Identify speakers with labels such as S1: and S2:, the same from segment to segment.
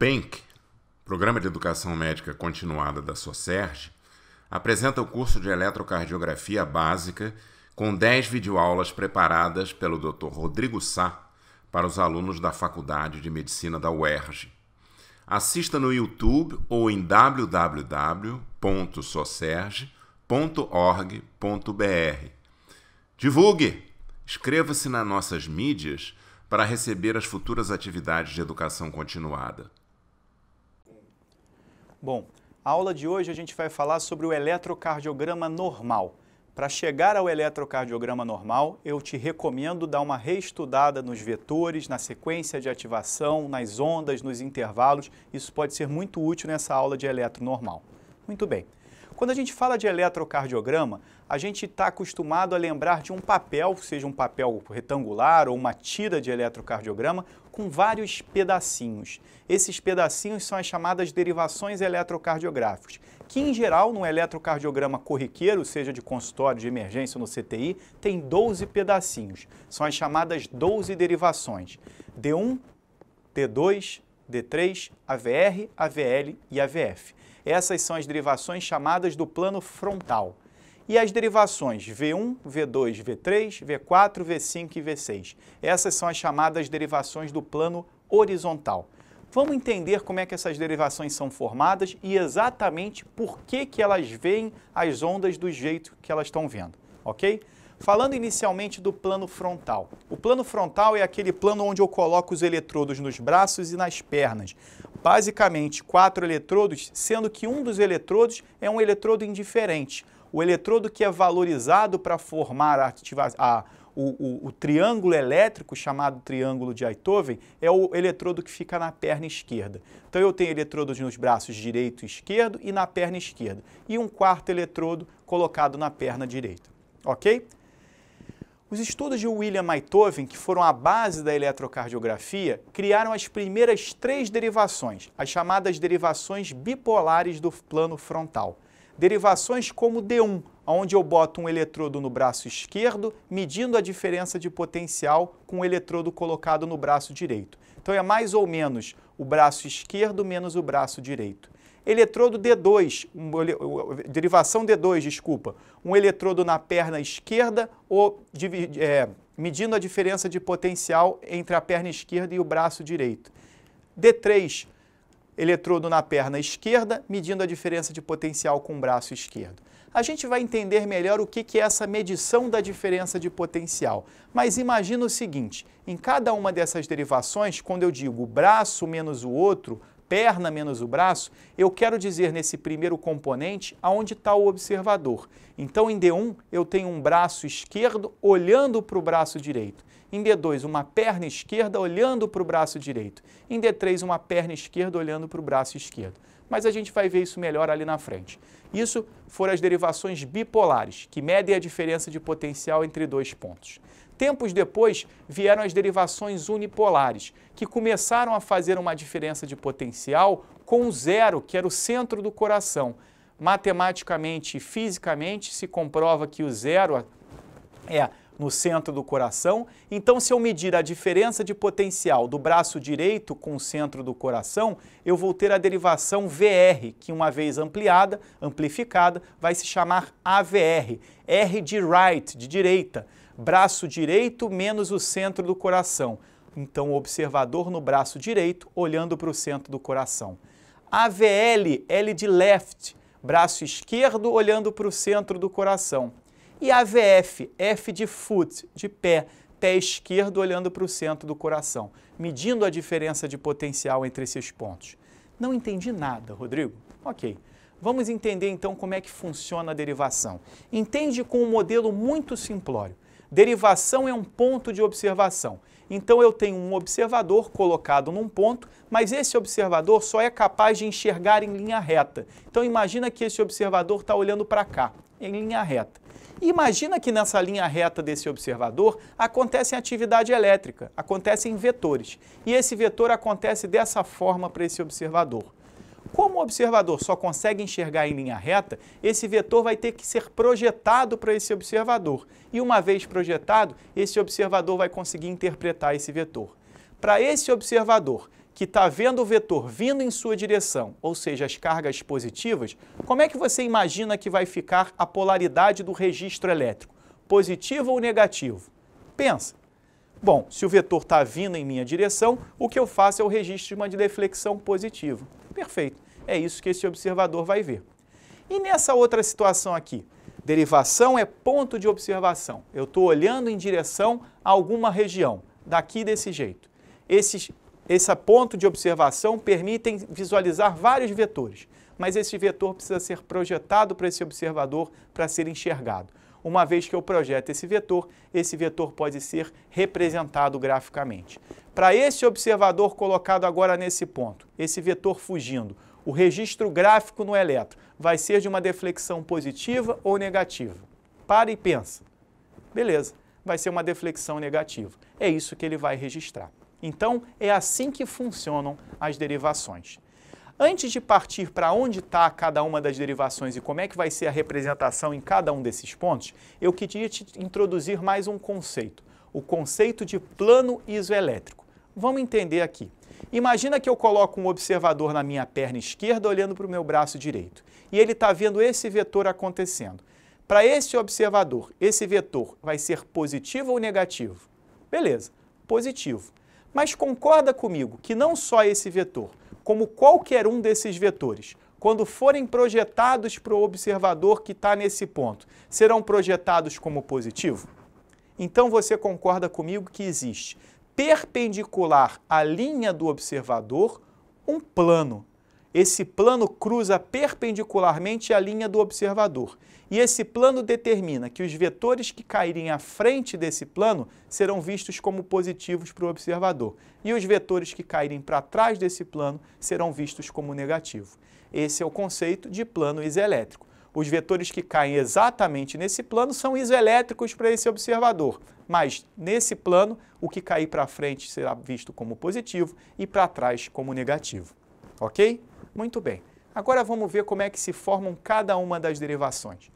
S1: PENC, Programa de Educação Médica Continuada da SOCERG, apresenta o curso de eletrocardiografia básica com 10 videoaulas preparadas pelo Dr. Rodrigo Sá para os alunos da Faculdade de Medicina da UERJ. Assista no YouTube ou em www.socerge.org.br. Divulgue! Inscreva-se nas nossas mídias para receber as futuras atividades de educação continuada. Bom, a aula de hoje a gente vai falar sobre o eletrocardiograma normal. Para chegar ao eletrocardiograma normal, eu te recomendo dar uma reestudada nos vetores, na sequência de ativação, nas ondas, nos intervalos. Isso pode ser muito útil nessa aula de eletro normal. Muito bem. Quando a gente fala de eletrocardiograma, a gente está acostumado a lembrar de um papel, seja um papel retangular ou uma tira de eletrocardiograma, com vários pedacinhos. Esses pedacinhos são as chamadas derivações eletrocardiográficas, que em geral no eletrocardiograma corriqueiro, seja de consultório de emergência ou no CTI, tem 12 pedacinhos. São as chamadas 12 derivações. D1, D2, D3, AVR, AVL e AVF. Essas são as derivações chamadas do plano frontal. E as derivações V1, V2, V3, V4, V5 e V6. Essas são as chamadas derivações do plano horizontal. Vamos entender como é que essas derivações são formadas e exatamente por que, que elas veem as ondas do jeito que elas estão vendo, ok? Falando inicialmente do plano frontal. O plano frontal é aquele plano onde eu coloco os eletrodos nos braços e nas pernas, basicamente quatro eletrodos, sendo que um dos eletrodos é um eletrodo indiferente. O eletrodo que é valorizado para formar a, a o, o, o, triângulo elétrico, chamado triângulo de Eindhoven, é o eletrodo que fica na perna esquerda. Então eu tenho eletrodos nos braços direito e esquerdo e na perna esquerda. E um quarto eletrodo colocado na perna direita. Ok? Os estudos de William Beethoven, que foram a base da eletrocardiografia, criaram as primeiras três derivações, as chamadas derivações bipolares do plano frontal. Derivações como D1, onde eu boto um eletrodo no braço esquerdo, medindo a diferença de potencial com o eletrodo colocado no braço direito. Então é mais ou menos o braço esquerdo menos o braço direito. Eletrodo D2, derivação D2, desculpa, um eletrodo na perna esquerda ou é, medindo a diferença de potencial entre a perna esquerda e o braço direito. D3, eletrodo na perna esquerda, medindo a diferença de potencial com o braço esquerdo. A gente vai entender melhor o que é essa medição da diferença de potencial. Mas imagina o seguinte: em cada uma dessas derivações, quando eu digo braço menos o outro, perna menos o braço, eu quero dizer nesse primeiro componente aonde está o observador. Então, em D1, eu tenho um braço esquerdo olhando para o braço direito. Em D2, uma perna esquerda olhando para o braço direito. Em D3, uma perna esquerda olhando para o braço esquerdo. Mas a gente vai ver isso melhor ali na frente. Isso foram as derivações bipolares, que medem a diferença de potencial entre dois pontos. Tempos depois vieram as derivações unipolares, que começaram a fazer uma diferença de potencial com zero, que era o centro do coração. Matematicamente e fisicamente se comprova que o zero é no centro do coração. Então, se eu medir a diferença de potencial do braço direito com o centro do coração, eu vou ter a derivação VR, que uma vez ampliada, amplificada, vai se chamar AVR, R de right, de direita, braço direito menos o centro do coração. Então, o observador no braço direito olhando para o centro do coração. AVL, L de left, braço esquerdo olhando para o centro do coração. E AVF, F de foot, de pé, pé esquerdo olhando para o centro do coração, medindo a diferença de potencial entre esses pontos. Não entendi nada, Rodrigo. Ok. Vamos entender então como é que funciona a derivação. Entende com um modelo muito simplório. Derivação é um ponto de observação. Então eu tenho um observador colocado num ponto, mas esse observador só é capaz de enxergar em linha reta. Então imagina que esse observador está olhando para cá, em linha reta. Imagina que nessa linha reta desse observador acontece atividade elétrica, acontecem vetores. E esse vetor acontece dessa forma para esse observador. Como o observador só consegue enxergar em linha reta, esse vetor vai ter que ser projetado para esse observador. E uma vez projetado, esse observador vai conseguir interpretar esse vetor. Para esse observador que está vendo o vetor vindo em sua direção, ou seja, as cargas positivas, como é que você imagina que vai ficar a polaridade do registro elétrico? Positivo ou negativo? Pensa. Bom, se o vetor está vindo em minha direção, o que eu faço é o registro de uma deflexão positiva. Perfeito. É isso que esse observador vai ver. E nessa outra situação aqui, derivação é ponto de observação. Eu estou olhando em direção a alguma região, daqui desse jeito. Esses esse ponto de observação permitem visualizar vários vetores, mas esse vetor precisa ser projetado para esse observador para ser enxergado. Uma vez que eu projeto esse vetor, esse vetor pode ser representado graficamente. Para esse observador colocado agora nesse ponto, esse vetor fugindo, o registro gráfico no elétron vai ser de uma deflexão positiva ou negativa? Para e pensa. Beleza, vai ser uma deflexão negativa. É isso que ele vai registrar. Então, é assim que funcionam as derivações. Antes de partir para onde está cada uma das derivações e como é que vai ser a representação em cada um desses pontos, eu queria te introduzir mais um conceito, o conceito de plano isoelétrico. Vamos entender aqui. Imagina que eu coloco um observador na minha perna esquerda olhando para o meu braço direito e ele está vendo esse vetor acontecendo. Para esse observador, esse vetor vai ser positivo ou negativo? Beleza, positivo. Mas concorda comigo que não só esse vetor, como qualquer um desses vetores, quando forem projetados para o observador que está nesse ponto, serão projetados como positivo? Então você concorda comigo que existe perpendicular à linha do observador um plano esse plano cruza perpendicularmente a linha do observador. E esse plano determina que os vetores que caírem à frente desse plano serão vistos como positivos para o observador. E os vetores que caírem para trás desse plano serão vistos como negativo. Esse é o conceito de plano isoelétrico. Os vetores que caem exatamente nesse plano são isoelétricos para esse observador, mas nesse plano, o que cair para frente será visto como positivo e para trás como negativo. Ok? Muito bem. Agora vamos ver como é que se formam cada uma das derivações.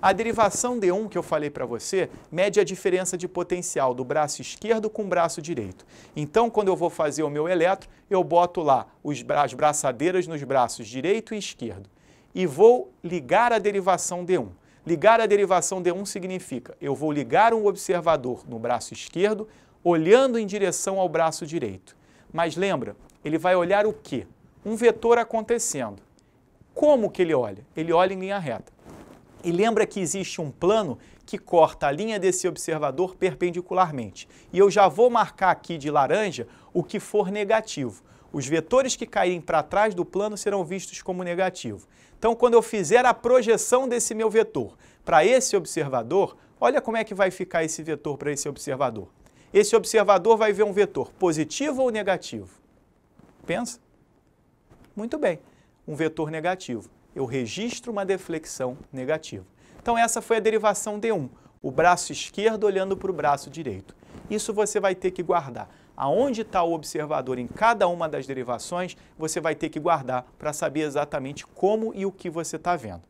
S1: A derivação D1 que eu falei para você mede a diferença de potencial do braço esquerdo com o braço direito. Então, quando eu vou fazer o meu eletro, eu boto lá as braçadeiras nos braços direito e esquerdo e vou ligar a derivação D1. Ligar a derivação D1 significa eu vou ligar um observador no braço esquerdo olhando em direção ao braço direito. Mas lembra, ele vai olhar o quê? um vetor acontecendo. Como que ele olha? Ele olha em linha reta. E lembra que existe um plano que corta a linha desse observador perpendicularmente. E eu já vou marcar aqui de laranja o que for negativo. Os vetores que caírem para trás do plano serão vistos como negativo. Então, quando eu fizer a projeção desse meu vetor para esse observador, olha como é que vai ficar esse vetor para esse observador. Esse observador vai ver um vetor positivo ou negativo? Pensa. Muito bem, um vetor negativo. Eu registro uma deflexão negativa. Então essa foi a derivação D1, o braço esquerdo olhando para o braço direito. Isso você vai ter que guardar. Aonde está o observador em cada uma das derivações, você vai ter que guardar para saber exatamente como e o que você está vendo.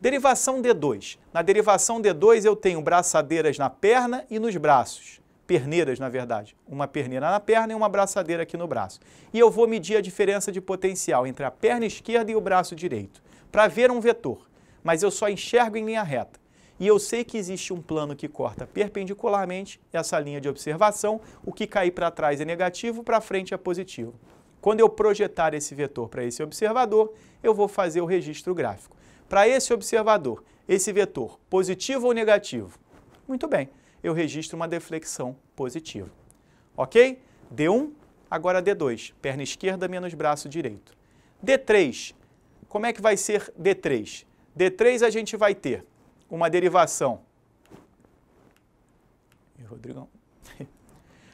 S1: Derivação D2. Na derivação D2 eu tenho braçadeiras na perna e nos braços perneiras, na verdade, uma perneira na perna e uma braçadeira aqui no braço. E eu vou medir a diferença de potencial entre a perna esquerda e o braço direito, para ver um vetor, mas eu só enxergo em linha reta. E eu sei que existe um plano que corta perpendicularmente essa linha de observação, o que cair para trás é negativo, para frente é positivo. Quando eu projetar esse vetor para esse observador, eu vou fazer o registro gráfico. Para esse observador, esse vetor positivo ou negativo? Muito bem eu registro uma deflexão positiva. Ok? D1, agora D2, perna esquerda menos braço direito. D3, como é que vai ser D3? D3 a gente vai ter uma derivação. Rodrigão.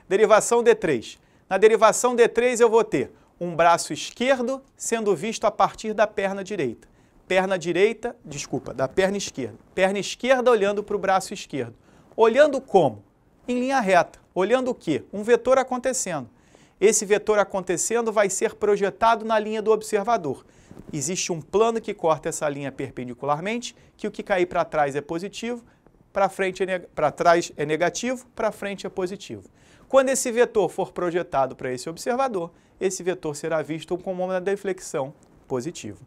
S1: Derivação D3. Na derivação D3 eu vou ter um braço esquerdo sendo visto a partir da perna direita. Perna direita, desculpa, da perna esquerda. Perna esquerda olhando para o braço esquerdo. Olhando como? Em linha reta. Olhando o quê? Um vetor acontecendo. Esse vetor acontecendo vai ser projetado na linha do observador. Existe um plano que corta essa linha perpendicularmente, que o que cair para trás é positivo, para frente é para trás é negativo, para frente é positivo. Quando esse vetor for projetado para esse observador, esse vetor será visto como uma deflexão positiva.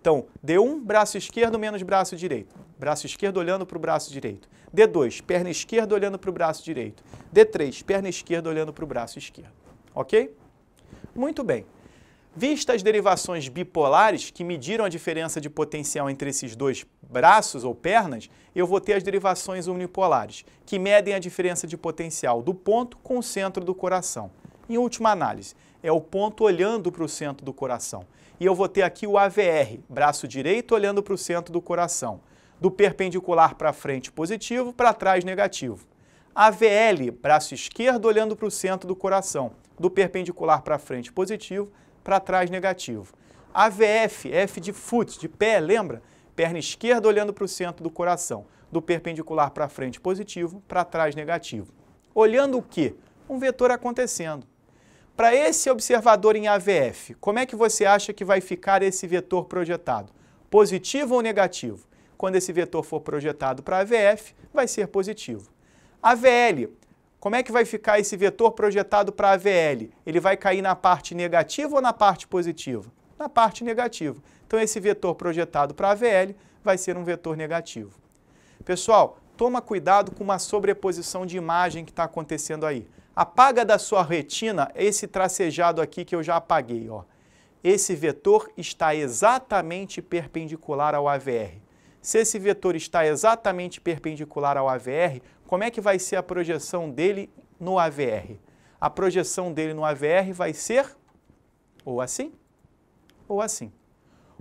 S1: Então, D1, braço esquerdo menos braço direito. Braço esquerdo olhando para o braço direito. D2, perna esquerda olhando para o braço direito. D3, perna esquerda olhando para o braço esquerdo. Ok? Muito bem. Vistas as derivações bipolares, que mediram a diferença de potencial entre esses dois braços ou pernas, eu vou ter as derivações unipolares, que medem a diferença de potencial do ponto com o centro do coração. Em última análise, é o ponto olhando para o centro do coração e eu vou ter aqui o AVR, braço direito olhando para o centro do coração. Do perpendicular para frente positivo, para trás negativo. AVL, braço esquerdo olhando para o centro do coração. Do perpendicular para frente positivo, para trás negativo. AVF, F de foot, de pé, lembra? Perna esquerda olhando para o centro do coração. Do perpendicular para frente positivo, para trás negativo. Olhando o quê? Um vetor acontecendo. Para esse observador em AVF, como é que você acha que vai ficar esse vetor projetado? Positivo ou negativo? Quando esse vetor for projetado para AVF, vai ser positivo. AVL, como é que vai ficar esse vetor projetado para AVL? Ele vai cair na parte negativa ou na parte positiva? Na parte negativa. Então esse vetor projetado para AVL vai ser um vetor negativo. Pessoal, toma cuidado com uma sobreposição de imagem que está acontecendo aí. Apaga da sua retina esse tracejado aqui que eu já apaguei, ó. Esse vetor está exatamente perpendicular ao AVR. Se esse vetor está exatamente perpendicular ao AVR, como é que vai ser a projeção dele no AVR? A projeção dele no AVR vai ser ou assim ou assim.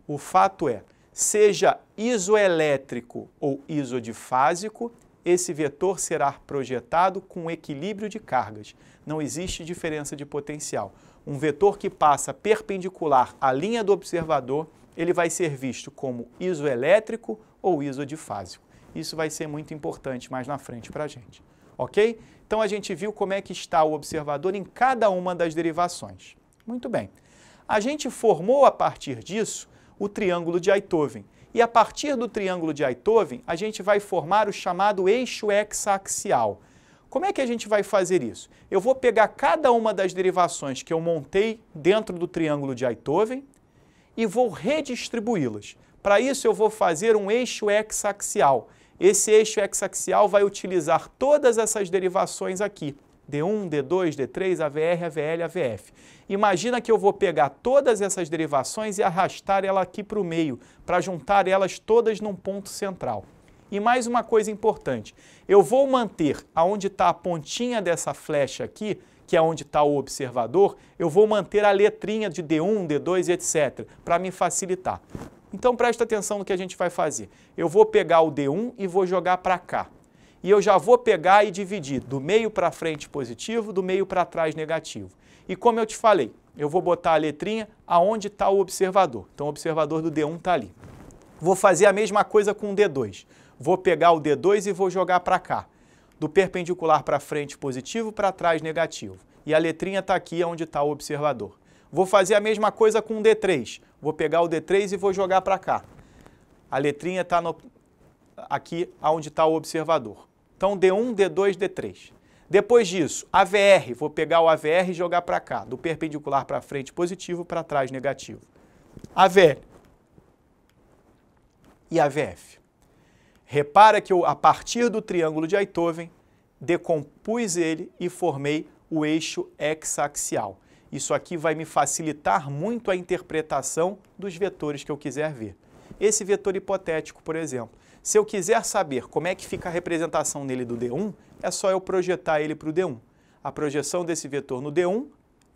S1: O fato é, seja isoelétrico ou isodifásico, esse vetor será projetado com equilíbrio de cargas. Não existe diferença de potencial. Um vetor que passa perpendicular à linha do observador, ele vai ser visto como isoelétrico ou isodifásico. Isso vai ser muito importante mais na frente para a gente. Ok? Então a gente viu como é que está o observador em cada uma das derivações. Muito bem. A gente formou a partir disso o triângulo de Eindhoven e a partir do triângulo de Eindhoven, a gente vai formar o chamado eixo hexaxial. Como é que a gente vai fazer isso? Eu vou pegar cada uma das derivações que eu montei dentro do triângulo de Eindhoven e vou redistribuí-las. Para isso, eu vou fazer um eixo hexaxial. Esse eixo hexaxial vai utilizar todas essas derivações aqui. D1, D2, D3, AVR, AVL, AVF. Imagina que eu vou pegar todas essas derivações e arrastar ela aqui para o meio, para juntar elas todas num ponto central. E mais uma coisa importante, eu vou manter aonde está a pontinha dessa flecha aqui, que é onde está o observador, eu vou manter a letrinha de D1, D2, etc., para me facilitar. Então presta atenção no que a gente vai fazer. Eu vou pegar o D1 e vou jogar para cá e eu já vou pegar e dividir do meio para frente positivo, do meio para trás negativo. E como eu te falei, eu vou botar a letrinha aonde está o observador. Então o observador do D1 está ali. Vou fazer a mesma coisa com o D2. Vou pegar o D2 e vou jogar para cá. Do perpendicular para frente positivo, para trás negativo. E a letrinha está aqui onde está o observador. Vou fazer a mesma coisa com o D3. Vou pegar o D3 e vou jogar para cá. A letrinha está aqui onde está o observador. Então, D1, D2, D3. Depois disso, AVR, vou pegar o AVR e jogar para cá, do perpendicular para frente positivo, para trás negativo. AVL e AVF. Repara que eu, a partir do triângulo de Eindhoven, decompus ele e formei o eixo hexaxial. Isso aqui vai me facilitar muito a interpretação dos vetores que eu quiser ver. Esse vetor hipotético, por exemplo, se eu quiser saber como é que fica a representação nele do D1, é só eu projetar ele para o D1. A projeção desse vetor no D1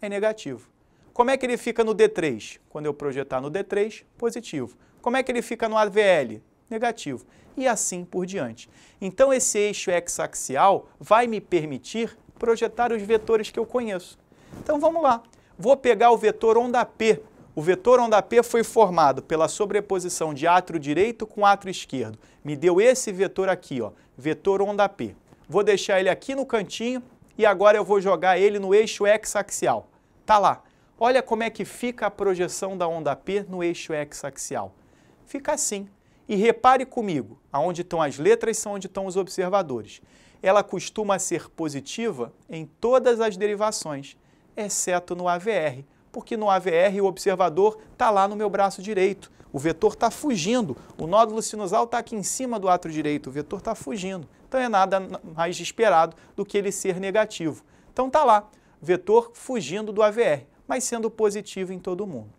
S1: é negativo. Como é que ele fica no D3? Quando eu projetar no D3, positivo. Como é que ele fica no AVL? Negativo. E assim por diante. Então esse eixo x-axial vai me permitir projetar os vetores que eu conheço. Então vamos lá. Vou pegar o vetor onda P o vetor onda P foi formado pela sobreposição de atro direito com atro esquerdo. Me deu esse vetor aqui, ó, vetor onda P. Vou deixar ele aqui no cantinho e agora eu vou jogar ele no eixo x-axial. Tá lá. Olha como é que fica a projeção da onda P no eixo x-axial. Fica assim. E repare comigo, aonde estão as letras são onde estão os observadores. Ela costuma ser positiva em todas as derivações, exceto no AVR, porque no AVR o observador está lá no meu braço direito. O vetor está fugindo. O nódulo sinusal está aqui em cima do ato direito. O vetor está fugindo. Então é nada mais esperado do que ele ser negativo. Então está lá, vetor fugindo do AVR, mas sendo positivo em todo mundo.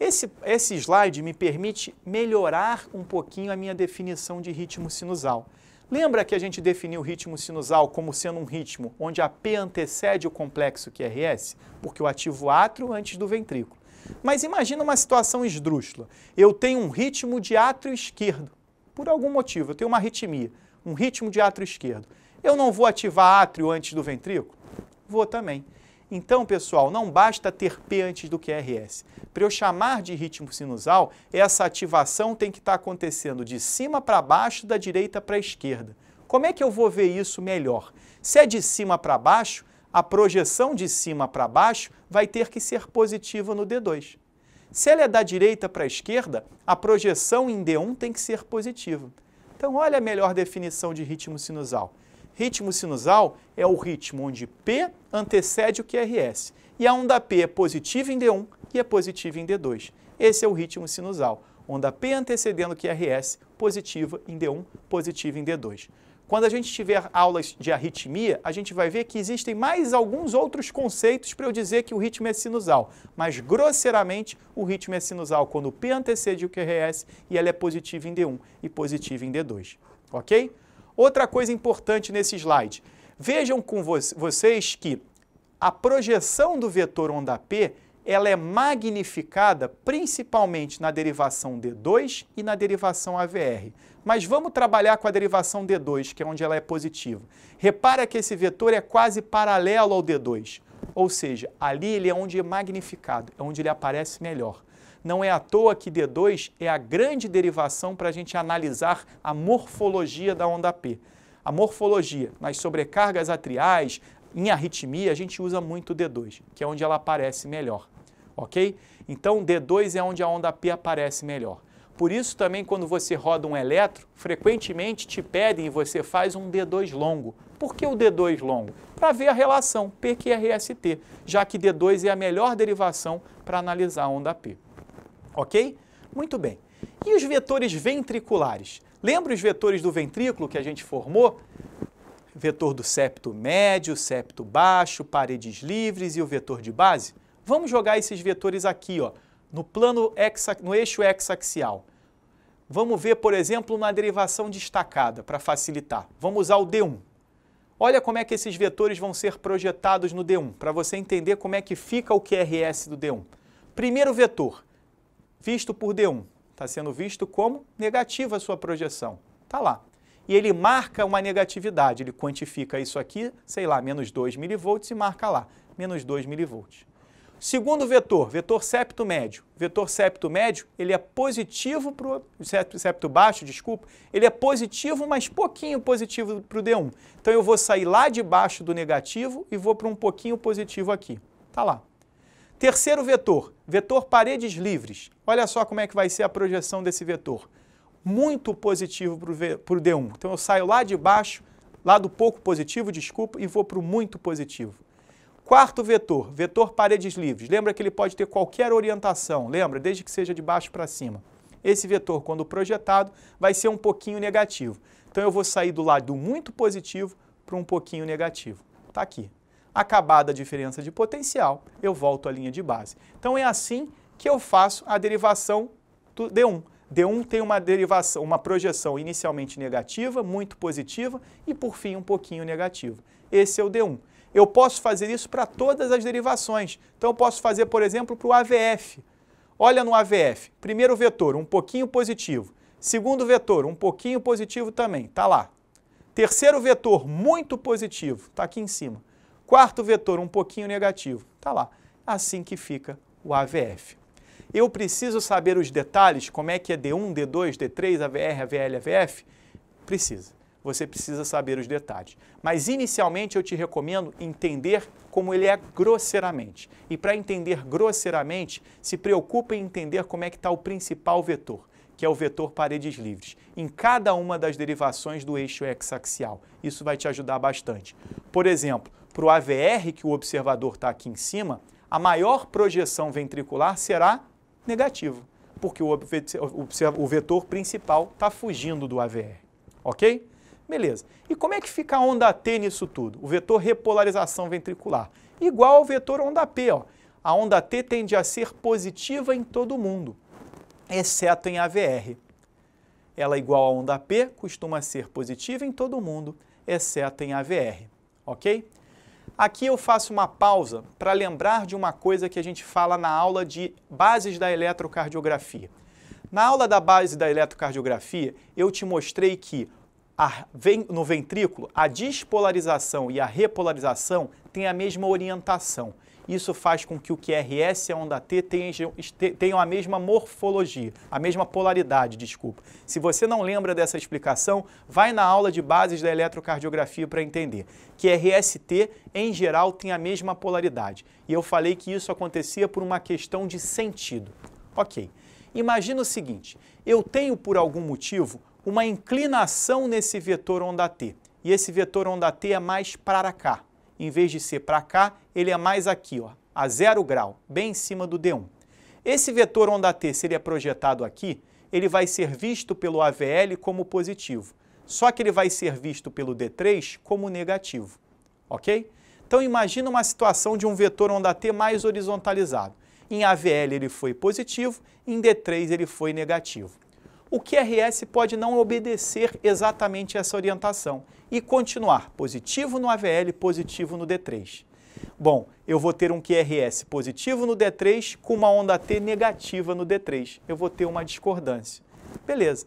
S1: Esse, esse slide me permite melhorar um pouquinho a minha definição de ritmo sinusal. Lembra que a gente definiu o ritmo sinusal como sendo um ritmo onde a P antecede o complexo QRS, é porque eu ativo o átrio antes do ventrículo. Mas imagina uma situação esdrúxula. Eu tenho um ritmo de átrio esquerdo, por algum motivo, eu tenho uma arritmia, um ritmo de átrio esquerdo. Eu não vou ativar átrio antes do ventrículo? Vou também. Então, pessoal, não basta ter P antes do QRS. Para eu chamar de ritmo sinusal, essa ativação tem que estar tá acontecendo de cima para baixo, da direita para a esquerda. Como é que eu vou ver isso melhor? Se é de cima para baixo, a projeção de cima para baixo vai ter que ser positiva no D2. Se ela é da direita para a esquerda, a projeção em D1 tem que ser positiva. Então, olha a melhor definição de ritmo sinusal. Ritmo sinusal é o ritmo onde P antecede o QRS. E a onda P é positiva em D1 e é positiva em D2. Esse é o ritmo sinusal. Onda P antecedendo o QRS, positiva em D1, positiva em D2. Quando a gente tiver aulas de arritmia, a gente vai ver que existem mais alguns outros conceitos para eu dizer que o ritmo é sinusal. Mas, grosseiramente, o ritmo é sinusal quando P antecede o QRS e ela é positiva em D1 e positiva em D2. Ok? Outra coisa importante nesse slide. Vejam com vo vocês que a projeção do vetor onda P ela é magnificada principalmente na derivação D2 e na derivação AVR. Mas vamos trabalhar com a derivação D2, que é onde ela é positiva. Repara que esse vetor é quase paralelo ao D2, ou seja, ali ele é onde é magnificado, é onde ele aparece melhor. Não é à toa que D2 é a grande derivação para a gente analisar a morfologia da onda P. A morfologia, nas sobrecargas atriais, em arritmia, a gente usa muito D2, que é onde ela aparece melhor, ok? Então, D2 é onde a onda P aparece melhor. Por isso também quando você roda um eletro, frequentemente te pedem e você faz um D2 longo. Por que o D2 longo? Para ver a relação PQRST, já que D2 é a melhor derivação para analisar a onda P. Ok? Muito bem. E os vetores ventriculares? Lembra os vetores do ventrículo que a gente formou? Vetor do septo médio, septo baixo, paredes livres e o vetor de base? Vamos jogar esses vetores aqui, ó, no plano hexa, no eixo hexaxial. Vamos ver, por exemplo, uma derivação destacada, para facilitar. Vamos usar o D1. Olha como é que esses vetores vão ser projetados no D1, para você entender como é que fica o QRS do D1. Primeiro vetor, visto por D1. Está sendo visto como negativa a sua projeção. Está lá. E ele marca uma negatividade, ele quantifica isso aqui, sei lá, menos 2 milivolts e marca lá, menos 2 milivolts. Segundo vetor, vetor septo médio. Vetor septo médio, ele é positivo para o septo baixo, desculpa, ele é positivo, mas pouquinho positivo para o D1. Então eu vou sair lá de baixo do negativo e vou para um pouquinho positivo aqui. Tá lá. Terceiro vetor, vetor paredes livres. Olha só como é que vai ser a projeção desse vetor. Muito positivo para o D1. Então eu saio lá de baixo, lá do pouco positivo, desculpa, e vou para o muito positivo. Quarto vetor, vetor paredes livres. Lembra que ele pode ter qualquer orientação, lembra? Desde que seja de baixo para cima. Esse vetor, quando projetado, vai ser um pouquinho negativo. Então eu vou sair do lado do muito positivo para um pouquinho negativo. Está aqui. Acabada a diferença de potencial, eu volto à linha de base. Então é assim que eu faço a derivação do D1. D1 tem uma derivação, uma projeção inicialmente negativa, muito positiva e por fim um pouquinho negativa. Esse é o D1. Eu posso fazer isso para todas as derivações. Então eu posso fazer, por exemplo, para o AVF. Olha no AVF, primeiro vetor, um pouquinho positivo. Segundo vetor, um pouquinho positivo também, está lá. Terceiro vetor, muito positivo, está aqui em cima. Quarto vetor, um pouquinho negativo. Está lá. Assim que fica o AVF. Eu preciso saber os detalhes, como é que é D1, D2, D3, AVR, AVL, AVF? Precisa. Você precisa saber os detalhes. Mas inicialmente eu te recomendo entender como ele é grosseiramente. E para entender grosseiramente, se preocupe em entender como é que está o principal vetor, que é o vetor paredes livres, em cada uma das derivações do eixo x-axial. Isso vai te ajudar bastante. Por exemplo, para o AVR, que o observador está aqui em cima, a maior projeção ventricular será negativa, porque o, vetor principal está fugindo do AVR. Ok? Beleza. E como é que fica a onda T nisso tudo? O vetor repolarização ventricular. Igual ao vetor onda P. Ó. A onda T tende a ser positiva em todo mundo, exceto em AVR. Ela, é igual à onda P, costuma ser positiva em todo mundo, exceto em AVR. Ok? Aqui eu faço uma pausa para lembrar de uma coisa que a gente fala na aula de bases da eletrocardiografia. Na aula da base da eletrocardiografia, eu te mostrei que a, no ventrículo a despolarização e a repolarização têm a mesma orientação. Isso faz com que o QRS é e a onda T tenham a mesma morfologia, a mesma polaridade, desculpa. Se você não lembra dessa explicação, vai na aula de bases da eletrocardiografia para entender. QRST, em geral, tem a mesma polaridade. E eu falei que isso acontecia por uma questão de sentido. Ok. Imagina o seguinte: eu tenho por algum motivo uma inclinação nesse vetor onda t, e esse vetor onda t é mais para cá em vez de ser para cá, ele é mais aqui, ó, a zero grau, bem em cima do D1. Esse vetor onda t, se ele é projetado aqui, ele vai ser visto pelo AVL como positivo, só que ele vai ser visto pelo D3 como negativo, ok? Então imagina uma situação de um vetor onda t mais horizontalizado. Em AVL ele foi positivo, em D3 ele foi negativo. O QRS pode não obedecer exatamente essa orientação e continuar positivo no AVL, positivo no D3. Bom, eu vou ter um QRS positivo no D3 com uma onda T negativa no D3. Eu vou ter uma discordância. Beleza,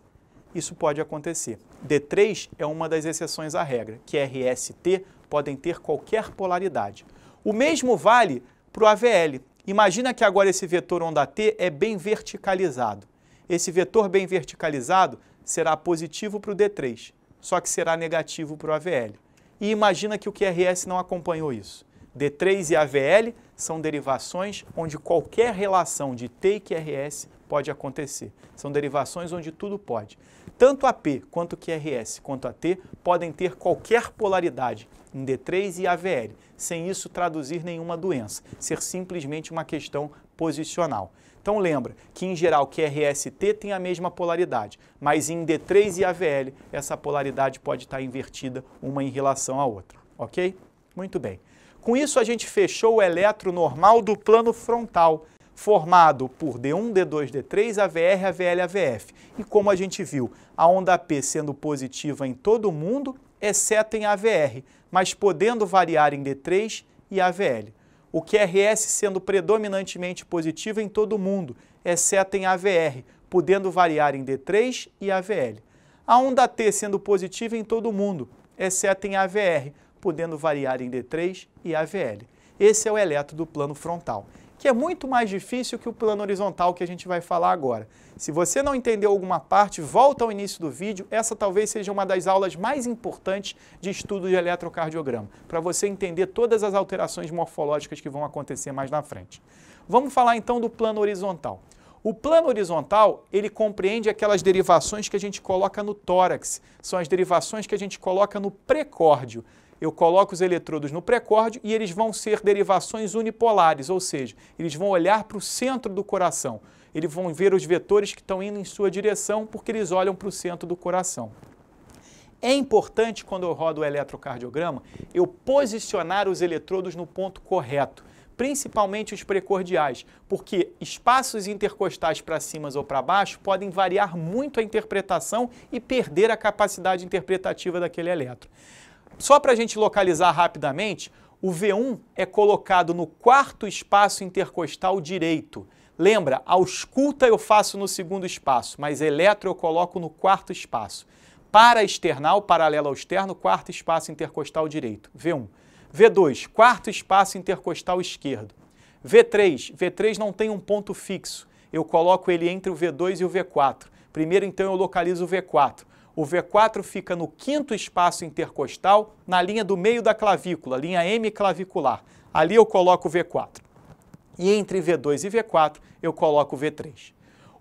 S1: isso pode acontecer. D3 é uma das exceções à regra. QRS e T podem ter qualquer polaridade. O mesmo vale para o AVL. Imagina que agora esse vetor onda T é bem verticalizado. Esse vetor bem verticalizado será positivo para o D3 só que será negativo para o AVL. E imagina que o QRS não acompanhou isso. D3 e AVL são derivações onde qualquer relação de T e QRS pode acontecer. São derivações onde tudo pode. Tanto a P quanto o QRS quanto a T podem ter qualquer polaridade em D3 e AVL, sem isso traduzir nenhuma doença, ser simplesmente uma questão posicional. Então lembra que em geral QRST tem a mesma polaridade, mas em D3 e AVL essa polaridade pode estar invertida uma em relação à outra, ok? Muito bem. Com isso a gente fechou o eletro normal do plano frontal, formado por D1, D2, D3, AVR, AVL, AVF. E como a gente viu, a onda P sendo positiva em todo o mundo, exceto em AVR, mas podendo variar em D3 e AVL o QRS sendo predominantemente positivo em todo o mundo, exceto em AVR, podendo variar em D3 e AVL. A onda T sendo positiva em todo o mundo, exceto em AVR, podendo variar em D3 e AVL. Esse é o eletro do plano frontal que é muito mais difícil que o plano horizontal que a gente vai falar agora. Se você não entendeu alguma parte, volta ao início do vídeo. Essa talvez seja uma das aulas mais importantes de estudo de eletrocardiograma, para você entender todas as alterações morfológicas que vão acontecer mais na frente. Vamos falar então do plano horizontal. O plano horizontal, ele compreende aquelas derivações que a gente coloca no tórax, são as derivações que a gente coloca no precórdio eu coloco os eletrodos no precórdio e eles vão ser derivações unipolares, ou seja, eles vão olhar para o centro do coração. Eles vão ver os vetores que estão indo em sua direção porque eles olham para o centro do coração. É importante, quando eu rodo o eletrocardiograma, eu posicionar os eletrodos no ponto correto, principalmente os precordiais, porque espaços intercostais para cima ou para baixo podem variar muito a interpretação e perder a capacidade interpretativa daquele eletro. Só para a gente localizar rapidamente, o V1 é colocado no quarto espaço intercostal direito. Lembra, ausculta eu faço no segundo espaço, mas eletro eu coloco no quarto espaço. Para external, paralelo ao externo, quarto espaço intercostal direito, V1. V2, quarto espaço intercostal esquerdo. V3, V3 não tem um ponto fixo, eu coloco ele entre o V2 e o V4. Primeiro, então, eu localizo o V4. O V4 fica no quinto espaço intercostal, na linha do meio da clavícula, linha M clavicular. Ali eu coloco o V4. E entre V2 e V4 eu coloco o V3.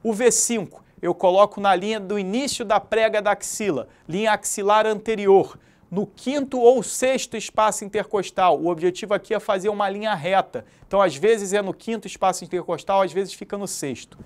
S1: O V5 eu coloco na linha do início da prega da axila, linha axilar anterior, no quinto ou sexto espaço intercostal. O objetivo aqui é fazer uma linha reta. Então, às vezes é no quinto espaço intercostal, às vezes fica no sexto.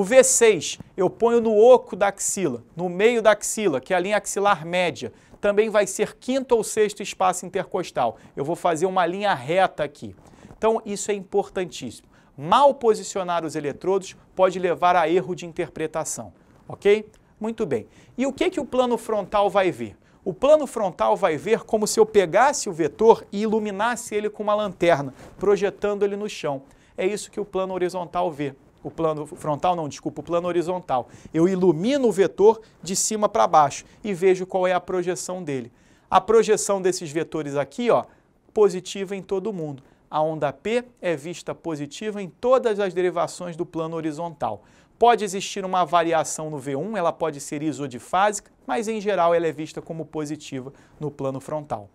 S1: O V6 eu ponho no oco da axila, no meio da axila, que é a linha axilar média. Também vai ser quinto ou sexto espaço intercostal. Eu vou fazer uma linha reta aqui. Então, isso é importantíssimo. Mal posicionar os eletrodos pode levar a erro de interpretação, ok? Muito bem. E o que, que o plano frontal vai ver? O plano frontal vai ver como se eu pegasse o vetor e iluminasse ele com uma lanterna, projetando ele no chão. É isso que o plano horizontal vê o plano frontal não, desculpa, o plano horizontal. Eu ilumino o vetor de cima para baixo e vejo qual é a projeção dele. A projeção desses vetores aqui, ó, positiva em todo mundo. A onda P é vista positiva em todas as derivações do plano horizontal. Pode existir uma variação no V1, ela pode ser isodifásica, mas em geral ela é vista como positiva no plano frontal,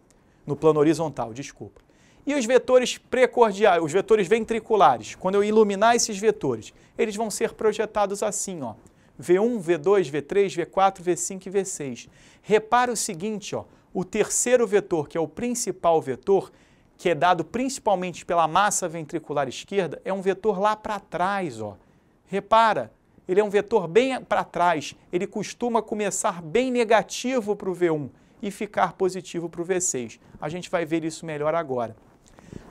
S1: no plano horizontal, desculpa. E os vetores precordiais, os vetores ventriculares, quando eu iluminar esses vetores, eles vão ser projetados assim, ó. V1, V2, V3, V4, V5 e V6. Repara o seguinte, ó, o terceiro vetor, que é o principal vetor, que é dado principalmente pela massa ventricular esquerda, é um vetor lá para trás, ó. Repara, ele é um vetor bem para trás, ele costuma começar bem negativo para o V1 e ficar positivo para o V6. A gente vai ver isso melhor agora.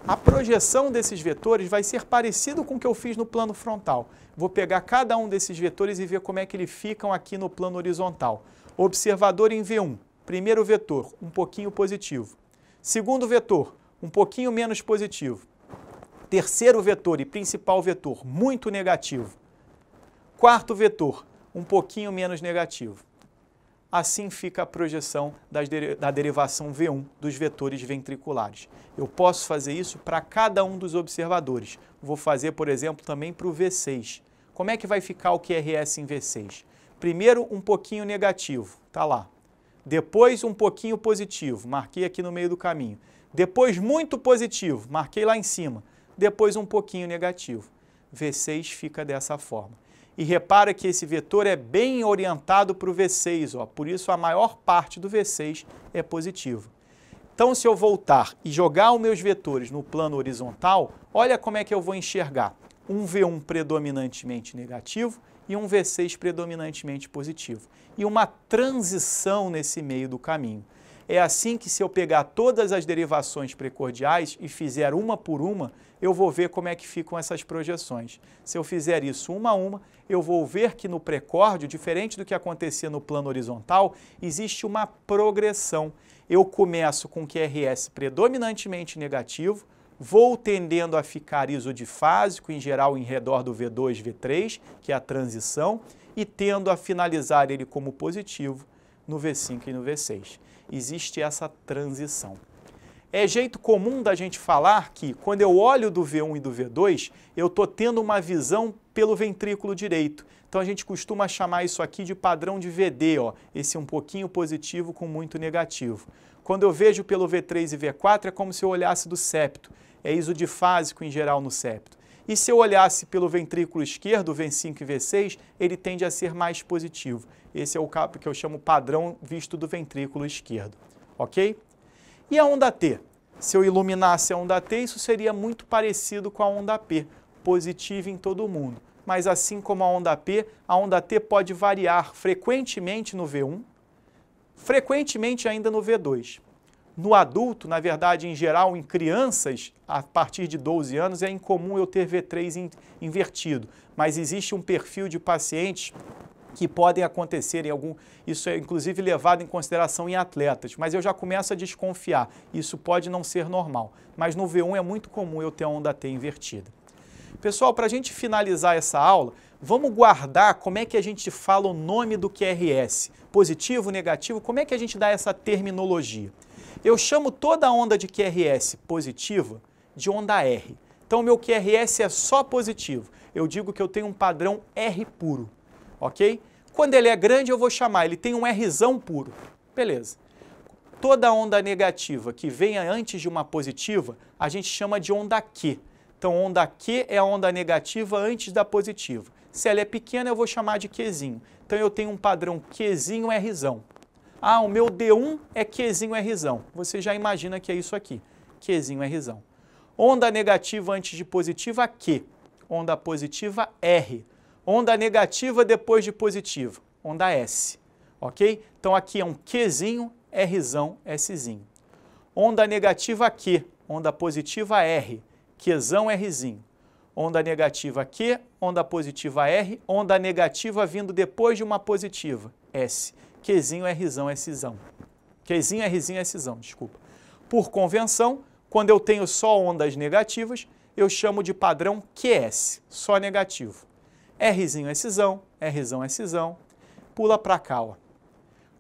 S1: A projeção desses vetores vai ser parecido com o que eu fiz no plano frontal. Vou pegar cada um desses vetores e ver como é que eles ficam aqui no plano horizontal. Observador em V1, primeiro vetor, um pouquinho positivo. Segundo vetor, um pouquinho menos positivo. Terceiro vetor e principal vetor, muito negativo. Quarto vetor, um pouquinho menos negativo assim fica a projeção da derivação V1 dos vetores ventriculares. Eu posso fazer isso para cada um dos observadores. Vou fazer, por exemplo, também para o V6. Como é que vai ficar o QRS em V6? Primeiro, um pouquinho negativo, está lá. Depois, um pouquinho positivo, marquei aqui no meio do caminho. Depois, muito positivo, marquei lá em cima. Depois, um pouquinho negativo. V6 fica dessa forma. E repara que esse vetor é bem orientado para o V6, ó, por isso a maior parte do V6 é positivo. Então, se eu voltar e jogar os meus vetores no plano horizontal, olha como é que eu vou enxergar um V1 predominantemente negativo e um V6 predominantemente positivo. E uma transição nesse meio do caminho. É assim que, se eu pegar todas as derivações precordiais e fizer uma por uma, eu vou ver como é que ficam essas projeções. Se eu fizer isso uma a uma, eu vou ver que no precórdio, diferente do que acontecia no plano horizontal, existe uma progressão. Eu começo com QRS é predominantemente negativo, vou tendendo a ficar isodifásico, em geral em redor do V2, V3, que é a transição, e tendo a finalizar ele como positivo no V5 e no V6 existe essa transição. É jeito comum da gente falar que, quando eu olho do V1 e do V2, eu estou tendo uma visão pelo ventrículo direito. Então a gente costuma chamar isso aqui de padrão de VD, ó, esse um pouquinho positivo com muito negativo. Quando eu vejo pelo V3 e V4, é como se eu olhasse do septo. É isodifásico em geral no septo. E se eu olhasse pelo ventrículo esquerdo, V5 e V6, ele tende a ser mais positivo. Esse é o que eu chamo padrão visto do ventrículo esquerdo, ok? E a onda T? Se eu iluminasse a onda T, isso seria muito parecido com a onda P, positiva em todo mundo. Mas assim como a onda P, a onda T pode variar frequentemente no V1, frequentemente ainda no V2. No adulto, na verdade, em geral, em crianças, a partir de 12 anos, é incomum eu ter V3 invertido, mas existe um perfil de pacientes que podem acontecer em algum. Isso é inclusive levado em consideração em atletas, mas eu já começo a desconfiar. Isso pode não ser normal, mas no V1 é muito comum eu ter a onda T invertida. Pessoal, para a gente finalizar essa aula, vamos guardar como é que a gente fala o nome do QRS. Positivo, negativo, como é que a gente dá essa terminologia? Eu chamo toda onda de QRS positiva de onda R. Então, meu QRS é só positivo. Eu digo que eu tenho um padrão R puro ok? Quando ele é grande, eu vou chamar, ele tem um Rzão puro. Beleza. Toda onda negativa que venha antes de uma positiva, a gente chama de onda Q. Então, onda Q é a onda negativa antes da positiva. Se ela é pequena, eu vou chamar de Qzinho. Então, eu tenho um padrão Qzinho Rzão. Ah, o meu D1 é Qzinho Rzão. Você já imagina que é isso aqui, Qzinho Rzão. Onda negativa antes de positiva, Q. Onda positiva, R. Onda negativa depois de positiva, onda S, ok? Então aqui é um Qzinho, Rzão, Szinho. Onda negativa Q, onda positiva R, Qzão, Rzinho. Onda negativa Q, onda positiva R, onda negativa vindo depois de uma positiva, S. Qzinho, Rzão, Szão. Qzinho, Rzinho, Szão, desculpa. Por convenção, quando eu tenho só ondas negativas, eu chamo de padrão QS, só negativo. Rzinho é cisão, Rzão é cisão, pula para cá. Ó.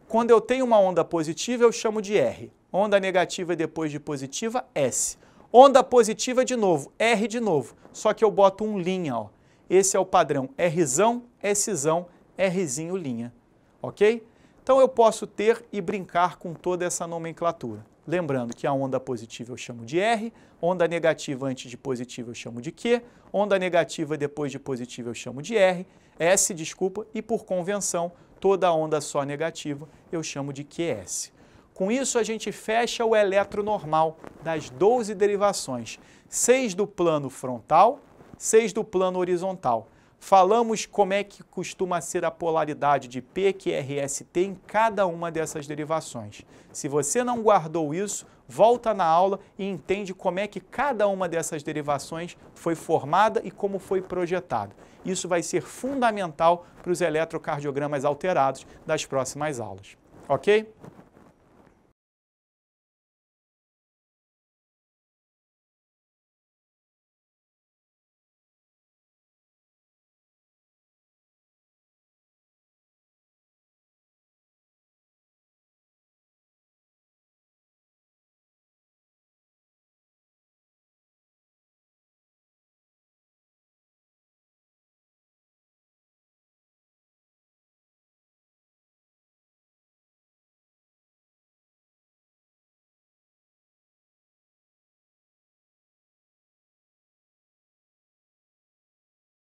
S1: Quando eu tenho uma onda positiva, eu chamo de R. Onda negativa depois de positiva, S. Onda positiva de novo, R de novo, só que eu boto um linha. Ó. Esse é o padrão Rzão, é Szão, Rzinho linha, ok? Então eu posso ter e brincar com toda essa nomenclatura. Lembrando que a onda positiva eu chamo de R, onda negativa antes de positiva eu chamo de Q, onda negativa depois de positiva eu chamo de R, S, desculpa, e por convenção, toda onda só negativa eu chamo de QS. Com isso, a gente fecha o eletro normal das 12 derivações, 6 do plano frontal, 6 do plano horizontal. Falamos como é que costuma ser a polaridade de P, R, S, RST, em cada uma dessas derivações. Se você não guardou isso, volta na aula e entende como é que cada uma dessas derivações foi formada e como foi projetada. Isso vai ser fundamental para os eletrocardiogramas alterados das próximas aulas. Ok?